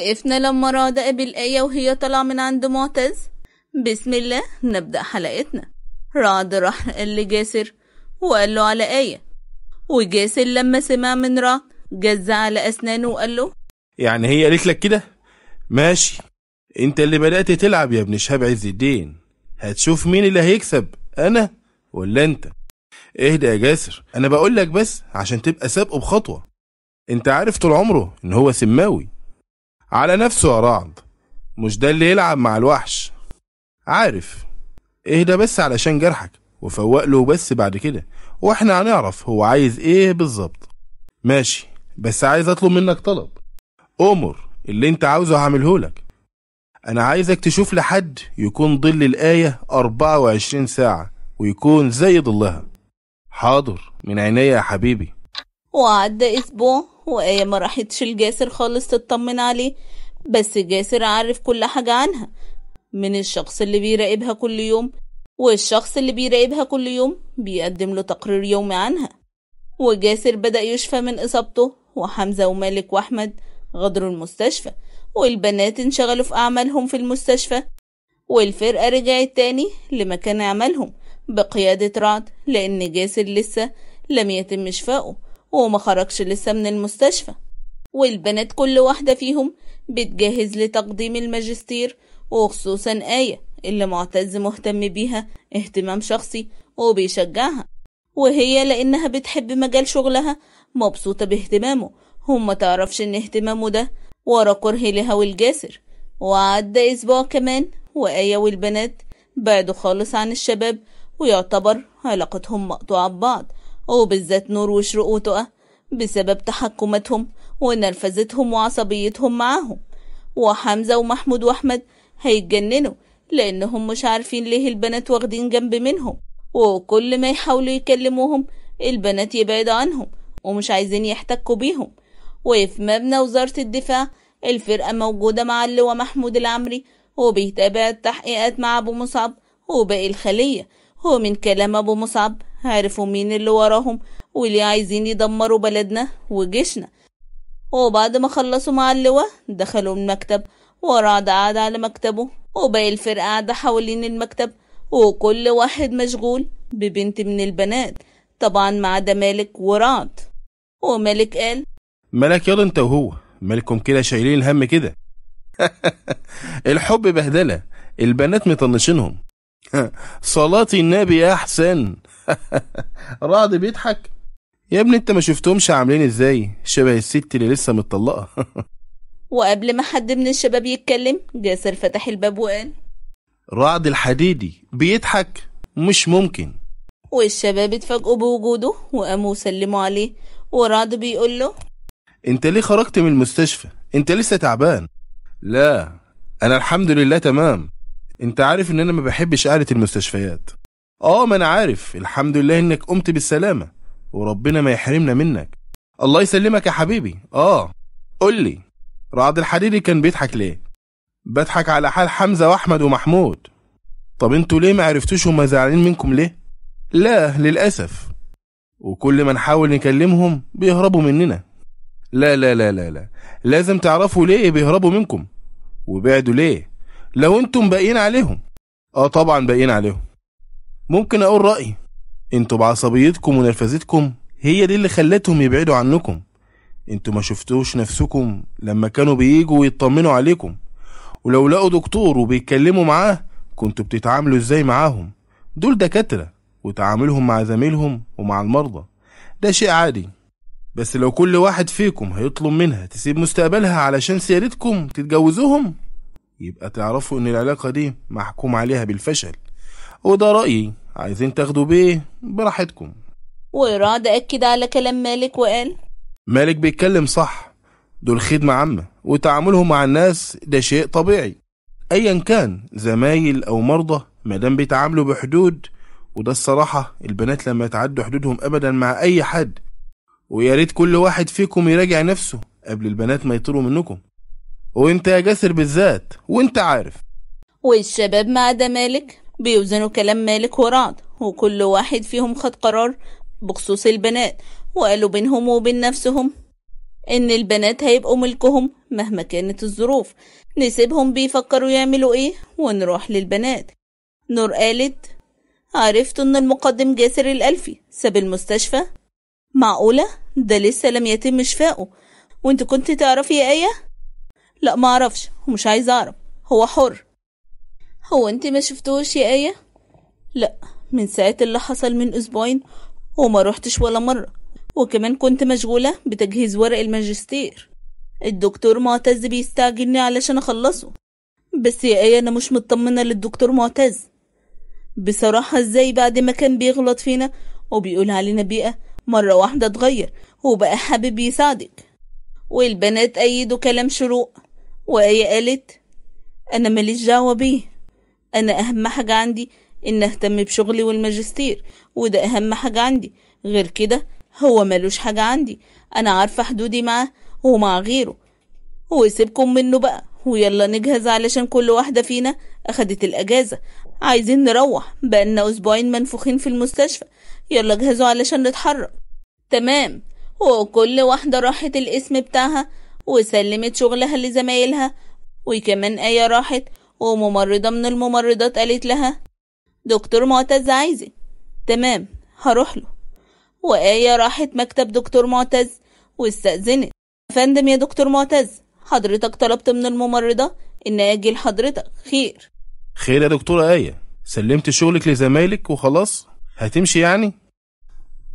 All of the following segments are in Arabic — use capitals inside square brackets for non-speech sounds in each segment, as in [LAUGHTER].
وقفنا لما راد آية وهي طالعة من عند معتز بسم الله نبدأ حلقتنا رعد راح قال لجاسر وقال له على آية وجاسر لما سمع من رعد جز على أسنانه وقال له يعني هي قالت لك كده ماشي انت اللي بدأت تلعب يا ابن شهاب عز الدين هتشوف مين اللي هيكسب انا ولا انت اهدى يا جاسر انا بقول لك بس عشان تبقى سابقه بخطوه انت عارف طول عمره ان هو سماوي على نفسه يا رعد مش ده اللي يلعب مع الوحش عارف اهدى بس علشان جرحك وفوق له بس بعد كده واحنا هنعرف هو عايز ايه بالظبط ماشي بس عايز اطلب منك طلب امر اللي انت عاوزه هعملهولك انا عايزك تشوف لحد يكون ظل الايه 24 ساعه ويكون زي ظلها حاضر من عينيا يا حبيبي وعدى اسبوع وآية ما راحتش لجاسر خالص تطمن عليه بس جاسر عارف كل حاجة عنها من الشخص اللي بيراقبها كل يوم والشخص اللي بيراقبها كل يوم بيقدم له تقرير يومي عنها وجاسر بدأ يشفى من إصابته وحمزة ومالك وأحمد غادروا المستشفى والبنات انشغلوا في أعمالهم في المستشفى والفرقة رجعت تاني لمكان عملهم بقيادة رعد لأن جاسر لسه لم يتم شفاؤه وما خرجش لسه من المستشفى والبنات كل واحدة فيهم بتجهز لتقديم الماجستير وخصوصا آية اللي معتز مهتم بيها اهتمام شخصي وبيشجعها وهي لأنها بتحب مجال شغلها مبسوطة باهتمامه هم تعرفش ان اهتمامه ده ورا كره لهوى الجاسر وعدى اسبوع كمان وآية والبنات بعدوا خالص عن الشباب ويعتبر علاقتهم مقطوعة ببعض وبالذات نور وشروق وتقى بسبب تحكماتهم ونرفزتهم وعصبيتهم معاهم وحمزة ومحمود وأحمد هيتجننوا لأنهم مش عارفين ليه البنات واخدين جنب منهم وكل ما يحاولوا يكلموهم البنات يبعدوا عنهم ومش عايزين يحتكوا بيهم وفي مبنى وزارة الدفاع الفرقة موجودة مع اللواء محمود العمري وبيتابع التحقيقات مع أبو مصعب وباقي الخلية ومن كلام أبو مصعب عرفوا مين اللي وراهم واللي عايزين يدمروا بلدنا وجيشنا وبعد ما خلصوا مع اللواء دخلوا المكتب ورعد قعد على مكتبه وباقي الفرقة قاعدة حوالين المكتب وكل واحد مشغول ببنت من البنات طبعا ما عدا مالك ورعد ومالك قال مالك يلا انت وهو مالكم كده شايلين الهم كده [LAUGHS] الحب بهدلة البنات مطنشينهم [LAUGHS] صلاة النبي أحسن [LAUGHS] رعد بيضحك يا ابني انت ما شفتهمش عاملين ازاي شبه الست اللي لسه متطلقه [LAUGHS] وقبل ما حد من الشباب يتكلم جاسر فتح الباب وقال رعد الحديدي بيضحك مش ممكن والشباب اتفاجئوا بوجوده وقاموا سلموا عليه ورعد بيقول له انت ليه خرجت من المستشفى انت لسه تعبان لا انا الحمد لله تمام انت عارف ان انا ما بحبش قعده المستشفيات اه ما انا عارف الحمد لله انك قمت بالسلامه وربنا ما يحرمنا منك الله يسلمك يا حبيبي اه قول لي رعد الحريري كان بيضحك ليه بضحك على حال حمزه واحمد ومحمود طب انتوا ليه ما عرفتوش هما زعلانين منكم ليه لا للاسف وكل ما نحاول نكلمهم بيهربوا مننا لا لا لا لا لا لازم تعرفوا ليه بيهربوا منكم وبعدوا ليه لو انتم باقيين عليهم اه طبعا باقيين عليهم ممكن أقول رأيي انتوا بعصبيتكم ونرفزتكم هي دي اللي خلتهم يبعدوا عنكم انتوا ما شفتوش نفسكم لما كانوا بييجوا ويطمنوا عليكم ولو لقوا دكتور وبيتكلموا معاه كنتوا بتتعاملوا ازاي معاهم دول دكاترة وتعاملهم مع زميلهم ومع المرضى ده شيء عادي بس لو كل واحد فيكم هيطلب منها تسيب مستقبلها علشان سيادتكم تتجوزوهم يبقى تعرفوا ان العلاقة دي محكوم عليها بالفشل وده رأيي عايزين تاخدوا بيه براحتكم وراد أكد على كلام مالك وقال مالك بيتكلم صح دول خدمة عامة وتعاملهم مع الناس ده شيء طبيعي أيا كان زمايل أو مرضى مادام بيتعاملوا بحدود وده الصراحة البنات لما يتعدوا حدودهم أبدا مع أي حد ويا ريت كل واحد فيكم يراجع نفسه قبل البنات ما يطيروا منكم وانت يا جاسر بالذات وانت عارف والشباب ما عدا مالك بيوزنوا كلام مالك ورعد وكل واحد فيهم خد قرار بخصوص البنات وقالوا بينهم وبين نفسهم إن البنات هيبقوا ملكهم مهما كانت الظروف نسيبهم بيفكروا يعملوا إيه ونروح للبنات نور قالت عرفت إن المقدم جاسر الألفي ساب المستشفى معقولة ده لسه لم يتم شفائه وانت كنت تعرفي يا آية؟ لا معرفش ومش عايز أعرف هو حر هو انت ما شفتوش يا آية؟ لا من ساعة اللي حصل من أسبوعين وما روحتش ولا مرة وكمان كنت مشغولة بتجهيز ورق الماجستير الدكتور معتز بيستعجلني علشان أخلصه بس يا آية أنا مش مطمنة للدكتور معتز بصراحة ازاي بعد ما كان بيغلط فينا وبيقول علينا بيئة مرة واحدة اتغير وبقى حابب يساعدك والبنات أيدوا كلام شروق وآية قالت أنا ماليش دعوة بيه أنا أهم حاجة عندي إن أهتم بشغلي والماجستير وده أهم حاجة عندي غير كده هو ملوش حاجة عندي أنا عارفة حدودي معاه ومع غيره وسيبكم منه بقى ويلا نجهز علشان كل واحدة فينا أخدت الأجازة عايزين نروح بقالنا أسبوعين منفوخين في المستشفى يلا جهزوا علشان نتحرك تمام وكل واحدة راحت الاسم بتاعها وسلمت شغلها لزمايلها وكمان آية راحت وممرضة من الممرضات قالت لها دكتور معتز عايزك تمام هروح له وآية راحت مكتب دكتور معتز واستأذنت فندم يا دكتور معتز حضرتك طلبت من الممرضة إن أجي لحضرتك خير خير يا دكتورة آية سلمت شغلك لزمايلك وخلاص هتمشي يعني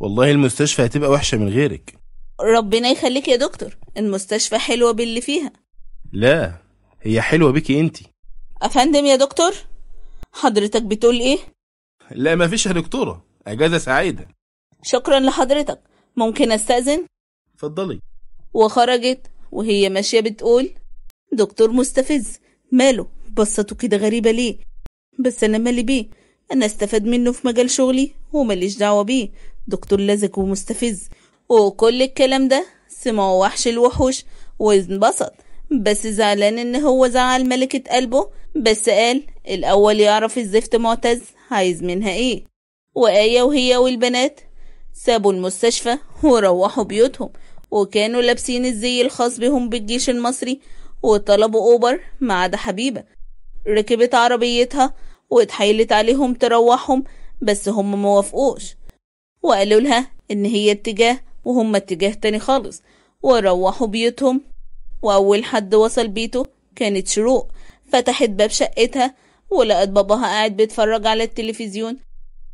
والله المستشفى هتبقى وحشة من غيرك ربنا يخليك يا دكتور المستشفى حلوة باللي فيها لا هي حلوة بيكي انتي أفندم يا دكتور حضرتك بتقول إيه؟ لا مفيش يا دكتورة أجازة سعيدة شكرا لحضرتك ممكن أستأذن؟ اتفضلي وخرجت وهي ماشية بتقول دكتور مستفز ماله بصته كده غريبة ليه بس أنا مالي بيه أنا استفاد منه في مجال شغلي وماليش دعوة بيه دكتور لزج ومستفز وكل الكلام ده سمعه وحش الوحوش وانبسط بس زعلان إن هو زعل ملكة قلبه بس قال الأول يعرف الزفت معتز عايز منها إيه وآية وهي والبنات سابوا المستشفى وروحوا بيوتهم وكانوا لابسين الزي الخاص بهم بالجيش المصري وطلبوا أوبر ما عدا حبيبة ركبت عربيتها واتحايلت عليهم تروحهم بس هم موافقوش وقالوا لها إن هي اتجاه وهم اتجاه تاني خالص وروحوا بيوتهم وأول حد وصل بيته كانت شروق فتحت باب شقتها ولقت باباها قاعد بيتفرج على التلفزيون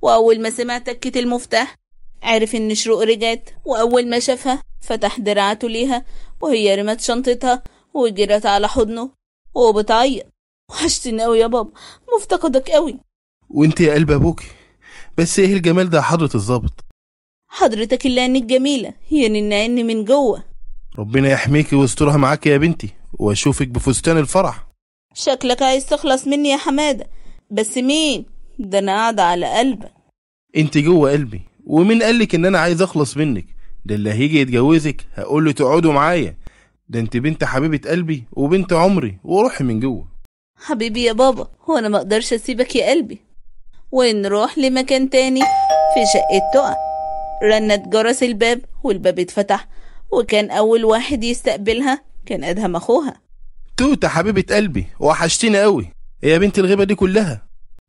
وأول ما سمع تكة المفتاح عرف إن شروق رجعت وأول ما شافها فتح دراعته ليها وهي رمت شنطتها وجرت على حضنه وبتعيط وحشتني أوي يا بابا مفتقدك أوي وانت يا قلب ابوكي بس ايه الجمال ده يا حضرة الظابط حضرتك اللي عينك جميلة هي ان من جوه ربنا يحميكي ويسترها معاكي يا بنتي واشوفك بفستان الفرح شكلك عايز تخلص مني يا حمادة بس مين ده انا قاعدة على قلبك انت جوه قلبي ومين قالك ان انا عايز اخلص منك ده اللي هيجي يتجوزك هقول له تقعدوا معايا ده انت بنت حبيبة قلبي وبنت عمري وروحي من جوه حبيبي يا بابا هو انا مقدرش اسيبك يا قلبي ونروح لمكان تاني في شقة تقع رنت جرس الباب والباب اتفتح وكان اول واحد يستقبلها كان ادهم اخوها توتة حبيبة قلبي وحشتيني قوي ايه يا بنت الغيبة دي كلها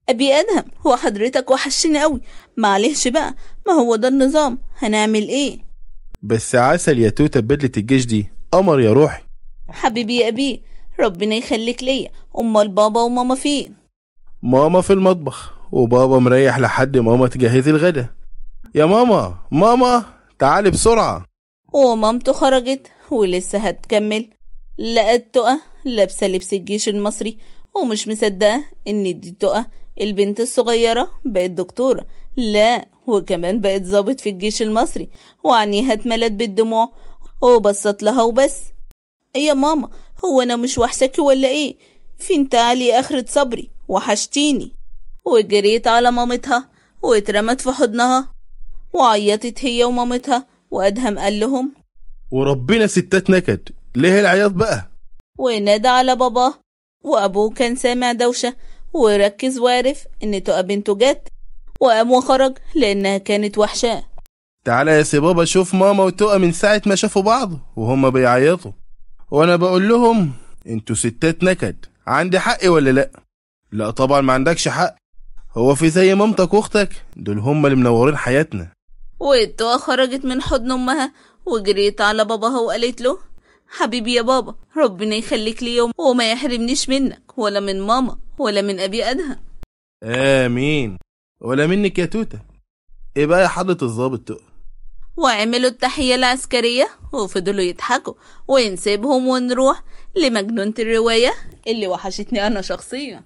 ابي ادهم هو حضرتك وحشتيني قوي معلش بقى ما هو ده النظام هنعمل ايه بس عسل يا توتة بدلة الجيش دي قمر يا روحي حبيبي يا ابي ربنا يخليك ليا امال بابا وماما فين ماما في المطبخ وبابا مريح لحد ماما تجهز الغدا يا ماما ماما تعالي بسرعة ومامته خرجت ولسه هتكمل لقت تقى لابسة لبس الجيش المصري ومش مصدقة إن دي تقى البنت الصغيرة بقت دكتورة لا وكمان بقت ظابط في الجيش المصري وعنيها اتملت بالدموع وبصت لها وبس يا ماما هو أنا مش وحشك ولا إيه فين تعالي آخرة صبري وحشتيني وجريت على مامتها واترمت في حضنها وعيطت هي ومامتها وأدهم قال لهم وربنا ستات نكد ليه العياط بقى ونادى على باباه وأبوه كان سامع دوشة وركز وعرف إن تقى بنته جت وقام وخرج لأنها كانت وحشاه تعالى يا سي بابا شوف ماما وتقى من ساعة ما شافوا بعض وهما بيعيطوا وأنا بقول لهم انتوا ستات نكد عندي حقي ولا لأ لا طبعا ما عندكش حق هو في زي مامتك واختك دول هما اللي منورين حياتنا والتوى خرجت من حضن امها وجريت على باباها وقالت له حبيبي يا بابا ربنا يخليك لي يوم وما يحرمنيش منك ولا من ماما ولا من أبي أدهم آمين ولا منك يا توتة إيه بقى يا حضرة الظابط تقل وعملوا التحية العسكرية وفضلوا يضحكوا ونسيبهم ونروح لمجنونة الرواية اللي وحشتني أنا شخصيا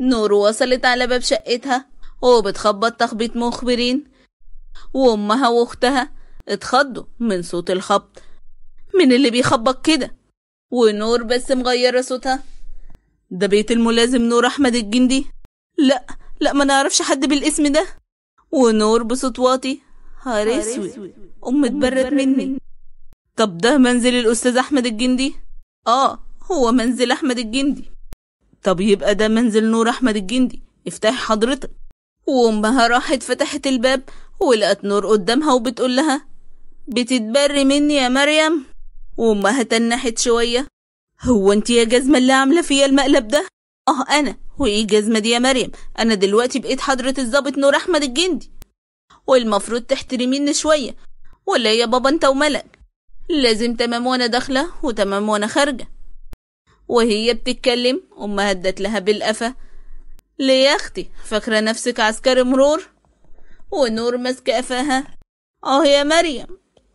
نور وصلت على باب شقتها وبتخبط تخبيط مخبرين وأمها وأختها اتخضوا من صوت الخبط من اللي بيخبط كده ونور بس مغيرة صوتها ده بيت الملازم نور أحمد الجندي لا لا ما نعرفش حد بالاسم ده ونور بصوت واطي نهار اسود ام تبرد مني طب ده منزل الاستاذ احمد الجندي اه هو منزل احمد الجندي طب يبقى ده منزل نور احمد الجندي افتحي حضرتك وامها راحت فتحت الباب ولقت نور قدامها وبتقول لها بتتبري مني يا مريم وأمها تنحت شوية هو انت يا جزمة اللي عاملة فيا المقلب ده اه انا وايه جزمة دي يا مريم انا دلوقتي بقيت حضرة الظابط نور احمد الجندي والمفروض تحترميني شوية ولا يا بابا انت وملك لازم تمام وانا داخلة وتمام وانا خارجة وهي بتتكلم امها ادت لها بالقفا ليه يا اختي فاكرة نفسك عسكري مرور ونور ماسكة قفاها اه يا مريم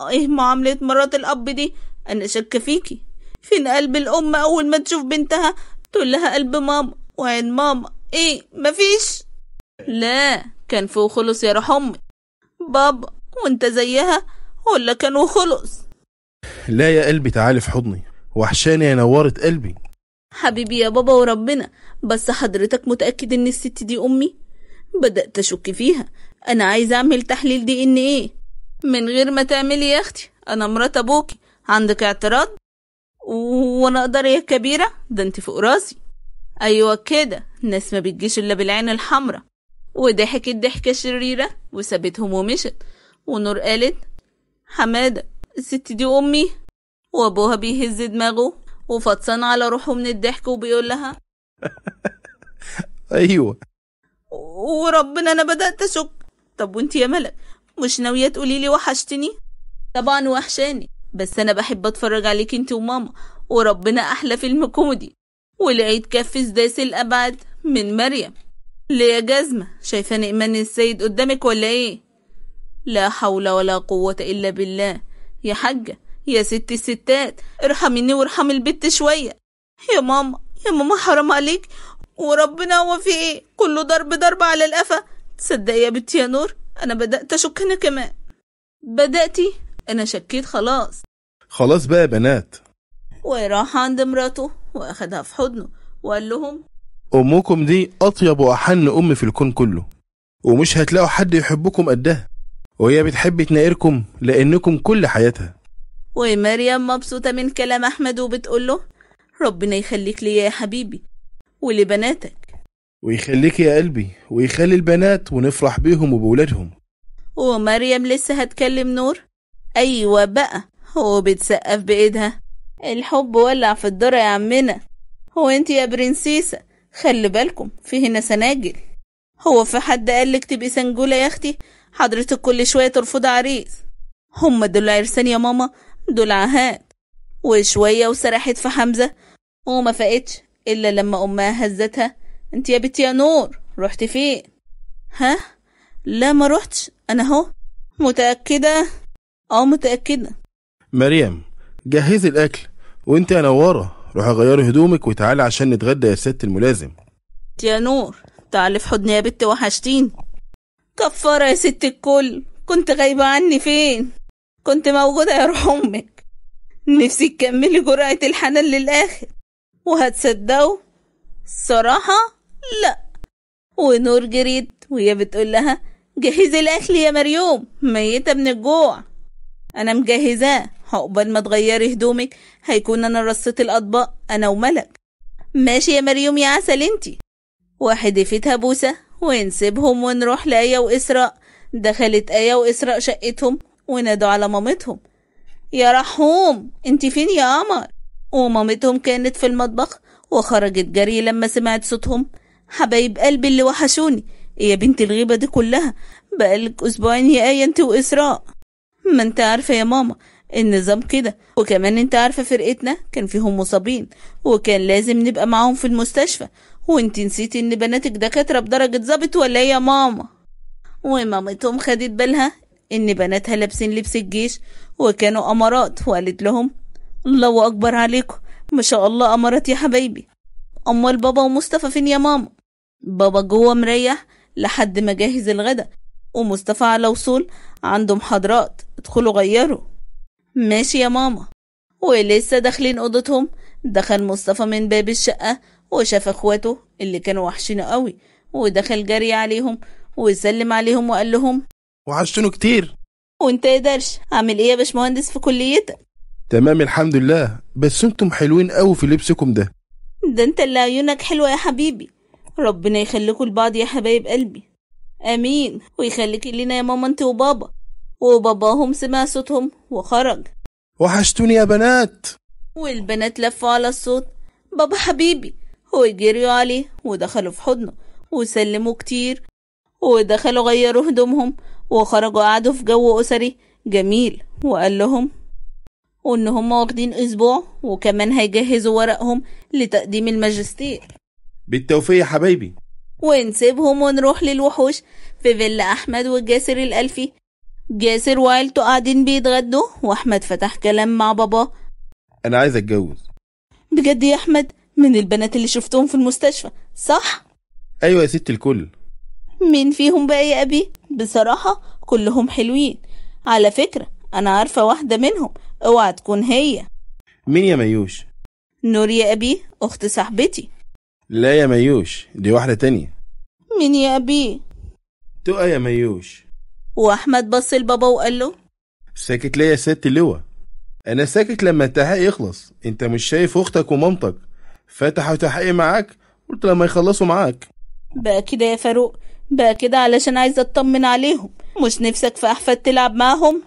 آه، ايه معاملة مرات الاب دي أنا شاكة فيكي فين قلب الأم أول ما تشوف بنتها تقول لها قلب ماما وعين ماما إيه مفيش لا كان فيه خلص يا روح أمي بابا وأنت زيها ولا كان وخلص لا يا قلبي تعالي في حضني وحشاني يا نورة قلبي حبيبي يا بابا وربنا بس حضرتك متأكد إن الست دي أمي بدأت أشك فيها أنا عايز أعمل تحليل دي إن إيه من غير ما تعملي يا أختي أنا مرات أبوكي عندك اعتراض وانا اقدر يا ايه كبيرة ده انت فوق راسي ايوه كده الناس ما بتجيش الا بالعين الحمراء وضحكت ضحكة شريرة وسابتهم ومشت ونور قالت حمادة الست دي امي وابوها بيهز دماغه وفطسان على روحه من الضحك وبيقول لها [LAUGHS] ايوه وربنا انا بدات اشك طب وانت يا ملك مش ناويه تقولي لي وحشتني طبعا وحشاني بس أنا بحب أتفرج عليك أنت وماما وربنا أحلى فيلم كوميدي والعيد كف سداس الأبعد من مريم ليه يا جزمة شايفة نئمان السيد قدامك ولا إيه؟ لا حول ولا قوة إلا بالله يا حاجة يا ست الستات ارحميني وارحم البت شوية يا ماما يا ماما حرام عليك وربنا هو في ايه كله ضرب ضرب على القفا تصدقي يا بنتي يا نور انا بدأت اشك انا كمان بدأتي أنا شكيت خلاص خلاص بقى يا بنات وراح عند مراته وأخدها في حضنه وقال لهم أمكم دي أطيب وأحن أم في الكون كله ومش هتلاقوا حد يحبكم قدها وهي بتحب تناقركم لأنكم كل حياتها ومريم مبسوطة من كلام أحمد وبتقول له ربنا يخليك ليا يا حبيبي ولبناتك ويخليك يا قلبي ويخلي البنات ونفرح بيهم وبولادهم ومريم لسه هتكلم نور أيوة بقى وبتسقف بإيدها الحب ولع في الدار يا عمنا هو انت يا برنسيسة خلي بالكم في هنا سناجل هو في حد قالك تبقي سنجولة يا أختي حضرتك كل شوية ترفض عريس هما دول عرسان يا ماما دول عهاد وشوية وسرحت في حمزة وما فقتش إلا لما أمها هزتها انت يا بنت يا نور رحت فين ها لا ما رحتش أنا أهو متأكدة اه متأكدة مريم جهزي الأكل وانت يا نوارة روح غيري هدومك وتعالي عشان نتغدى يا ست الملازم يا نور تعالي في حضني يا بت وحشتيني كفارة يا ست الكل كنت غايبة عني فين كنت موجودة يا روح أمك نفسي تكملي جرعة الحنان للآخر وهتصدقوا الصراحة لأ ونور جريت وهي بتقول لها جهزي الأكل يا مريوم ميتة من الجوع أنا مجهزاه عقبال ما تغيري هدومك هيكون أنا رصيت الأطباق أنا وملك ماشي يا مريم يا عسل انتي واحد يفيدها بوسة ونسيبهم ونروح لآية وإسراء دخلت آية وإسراء شقتهم ونادوا على مامتهم يا رحوم انتي فين يا قمر ومامتهم كانت في المطبخ وخرجت جري لما سمعت صوتهم حبايب قلبي اللي وحشوني يا بنت الغيبة دي كلها بقالك أسبوعين يا آية انت وإسراء ما انت عارفة يا ماما النظام كده وكمان انت عارفة فرقتنا كان فيهم مصابين وكان لازم نبقى معاهم في المستشفى وانت نسيتي ان بناتك دكاترة بدرجة ظابط ولا ايه يا ماما ومامتهم خدت بالها ان بناتها لابسين لبس الجيش وكانوا امارات وقالت لهم الله اكبر عليكم ما شاء الله امارات يا حبايبي امال بابا ومصطفى فين يا ماما بابا جوه مريح لحد ما جهز الغدا ومصطفى على وصول عنده محاضرات ادخلوا غيروا ماشي يا ماما ولسه داخلين اوضتهم دخل مصطفى من باب الشقة وشاف اخواته اللي كانوا وحشين قوي ودخل جري عليهم وسلم عليهم وقال لهم وحشتونه كتير وانت يا درش عامل ايه يا باشمهندس في كليتك تمام الحمد لله بس انتم حلوين قوي في لبسكم ده ده انت اللي عيونك حلوه يا حبيبي ربنا يخليكوا لبعض يا حبايب قلبي آمين ويخليك لنا يا ماما أنت وبابا وباباهم سمع صوتهم وخرج وحشتوني يا بنات والبنات لفوا على الصوت بابا حبيبي وجريوا عليه ودخلوا في حضنه وسلموا كتير ودخلوا غيروا هدومهم وخرجوا قعدوا في جو أسري جميل وقال لهم وإن هم واخدين أسبوع وكمان هيجهزوا ورقهم لتقديم الماجستير بالتوفيق يا حبايبي ونسيبهم ونروح للوحوش في فيلا أحمد وجاسر الألفي جاسر وعيلته قاعدين بيتغدوا وأحمد فتح كلام مع باباه أنا عايز أتجوز بجد يا أحمد من البنات اللي شفتهم في المستشفى صح؟ أيوة يا ست الكل مين فيهم بقى يا أبي؟ بصراحة كلهم حلوين على فكرة أنا عارفة واحدة منهم اوعى تكون هي مين يا ميوش؟ نور يا أبي أخت صاحبتي لا يا ميوش دي واحدة تانية مين يا أبي؟ تقى يا ميوش وأحمد بص لبابا وقال له ساكت ليه يا ست اللواء أنا ساكت لما التحقيق يخلص أنت مش شايف أختك ومامتك فتحوا تحقيق معاك قلت لما يخلصوا معاك بقى كده يا فاروق بقى كده علشان عايز أطمن عليهم مش نفسك في أحفاد تلعب معاهم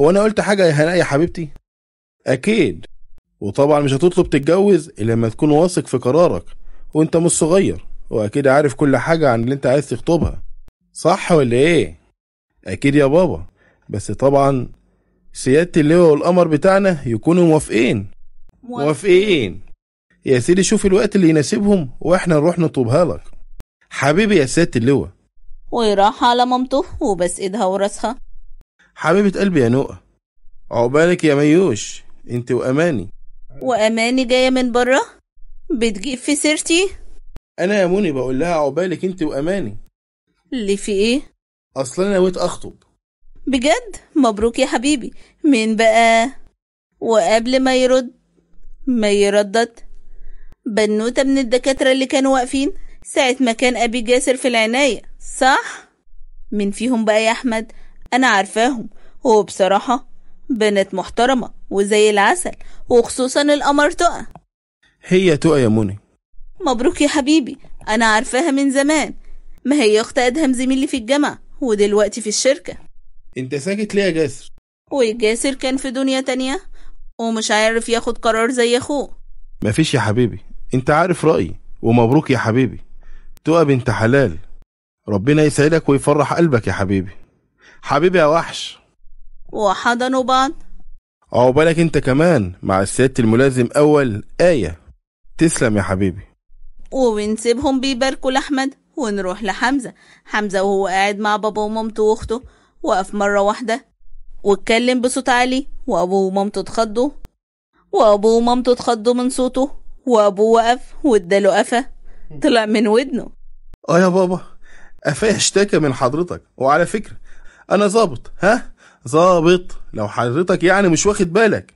هو أنا قلت حاجة يا هناء يا حبيبتي أكيد وطبعا مش هتطلب تتجوز إلا لما تكون واثق في قرارك وانت مش صغير واكيد عارف كل حاجة عن اللي انت عايز تخطبها صح ولا ايه؟ اكيد يا بابا بس طبعا سيادة اللواء والقمر بتاعنا يكونوا موافقين موافقين يا سيدي شوف الوقت اللي يناسبهم واحنا نروح نطوبها لك حبيبي يا سيادة اللواء وراح على مامته وبس ايدها وراسها حبيبة قلبي يا نقا عقبالك يا ميوش انت واماني واماني جاية من بره بتجيب في سيرتي؟ أنا يا موني بقول لها عقبالك أنت وأماني اللي في إيه؟ أصل أنا نويت أخطب بجد؟ مبروك يا حبيبي مين بقى؟ وقبل ما يرد ما يردد بنوتة من الدكاترة اللي كانوا واقفين ساعة ما كان أبي جاسر في العناية صح؟ من فيهم بقى يا أحمد أنا عارفاهم وبصراحة بنات محترمة وزي العسل وخصوصا القمر تقى هي تقى يا منى مبروك يا حبيبي أنا عارفاها من زمان ما هي أخت أدهم زميلي في الجامعة ودلوقتي في الشركة أنت ساكت ليه يا جاسر؟ والجاسر كان في دنيا تانية ومش عارف ياخد قرار زي أخوه مفيش يا حبيبي أنت عارف رأيي ومبروك يا حبيبي تقى بنت حلال ربنا يسعدك ويفرح قلبك يا حبيبي حبيبي يا وحش وحضنوا بعض عقبالك انت كمان مع السيادة الملازم اول آية تسلم يا حبيبي وبنسيبهم بيباركوا لأحمد ونروح لحمزة حمزة وهو قاعد مع بابا ومامته وأخته وقف مرة واحدة واتكلم بصوت عالي وأبوه ومامته اتخضوا وأبوه ومامته اتخضوا من صوته وأبوه وقف واداله قفا طلع من ودنه اه يا بابا قفايا اشتكى من حضرتك وعلى فكرة أنا ظابط ها ظابط لو حضرتك يعني مش واخد بالك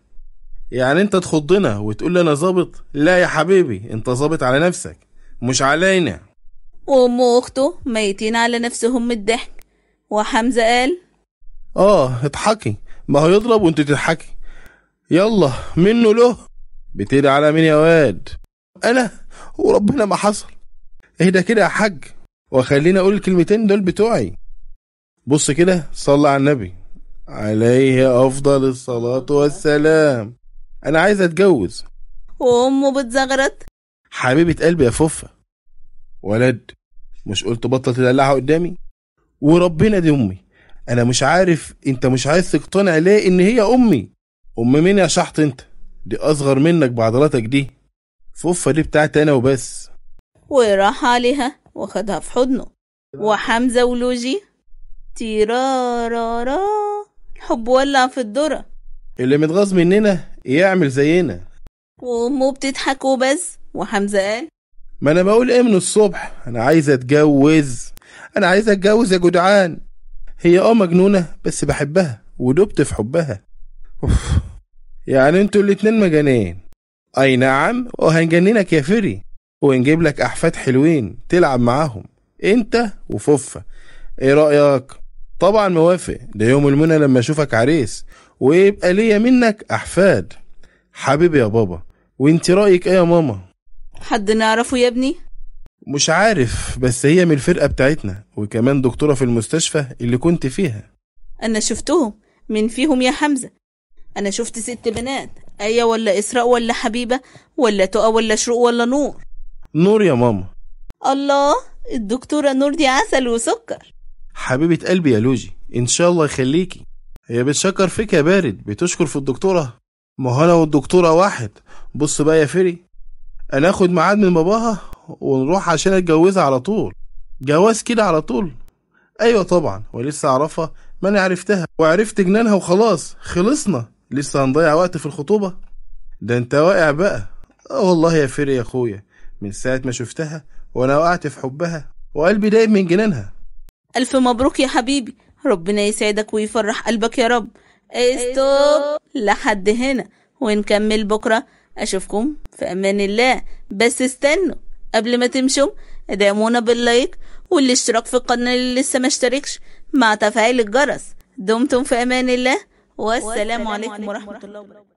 يعني انت تخضنا وتقول لي انا ظابط لا يا حبيبي انت ظابط على نفسك مش علينا وأمه وأخته ميتين على نفسهم من الضحك وحمزة قال آه اضحكي ما هو يضرب وانت تضحكي يلا منه له بتدعي على مين يا واد أنا وربنا ما حصل اهدى كده يا حاج وخليني أقول الكلمتين دول بتوعي بص كده صلى على النبي عليه أفضل الصلاة والسلام انا عايز اتجوز وامه بتزغرط حبيبه قلبي يا فوفا ولد مش قلت بطل تدلعها قدامي وربنا دي امي انا مش عارف انت مش عايز تقتنع ليه ان هي امي ام مين يا شحط انت دي اصغر منك بعضلاتك دي فوفا دي بتاعتي انا وبس وراح عليها وخدها في حضنه وحمزة ولوجي تيرارارا الحب ولع في الدرة اللي متغاظ مننا يعمل ايه زينا وامه بتضحك وبس وحمزه قال ما انا بقول ايه من الصبح انا عايز اتجوز انا عايز اتجوز يا جدعان هي اه مجنونه بس بحبها ودبت في حبها اوف يعني انتوا الاتنين مجانين اي نعم وهنجننك يا فري ونجيب لك احفاد حلوين تلعب معاهم انت وفوفا ايه رايك طبعا موافق ده يوم المنى لما اشوفك عريس ويبقى ليا منك احفاد حبيبي يا بابا وانت رايك ايه يا ماما حد نعرفه يا ابني مش عارف بس هي من الفرقه بتاعتنا وكمان دكتوره في المستشفى اللي كنت فيها انا شفتهم من فيهم يا حمزه انا شفت ست بنات ايه ولا اسراء ولا حبيبه ولا تقى ولا شروق ولا نور نور يا ماما الله الدكتوره نور دي عسل وسكر حبيبه قلبي يا لوجي ان شاء الله يخليكي هي بتشكر فيك يا بارد بتشكر في الدكتورة ما هو انا والدكتورة واحد بص بقى يا فري انا اخد ميعاد من باباها ونروح عشان اتجوزها على طول جواز كده على طول ايوه طبعا ولسه اعرفها ما انا عرفتها وعرفت جنانها وخلاص خلصنا لسه هنضيع وقت في الخطوبة ده انت واقع بقى اه والله يا فري يا اخويا من ساعة ما شفتها وانا وقعت في حبها وقلبي دايب من جنانها ألف مبروك يا حبيبي ربنا يسعدك ويفرح قلبك يا رب استوب لحد هنا ونكمل بكرة أشوفكم في أمان الله بس استنوا قبل ما تمشوا ادعمونا باللايك والاشتراك في القناة اللي لسه ما اشتركش مع تفعيل الجرس دمتم في أمان الله والسلام, عليكم ورحمة الله وبركاته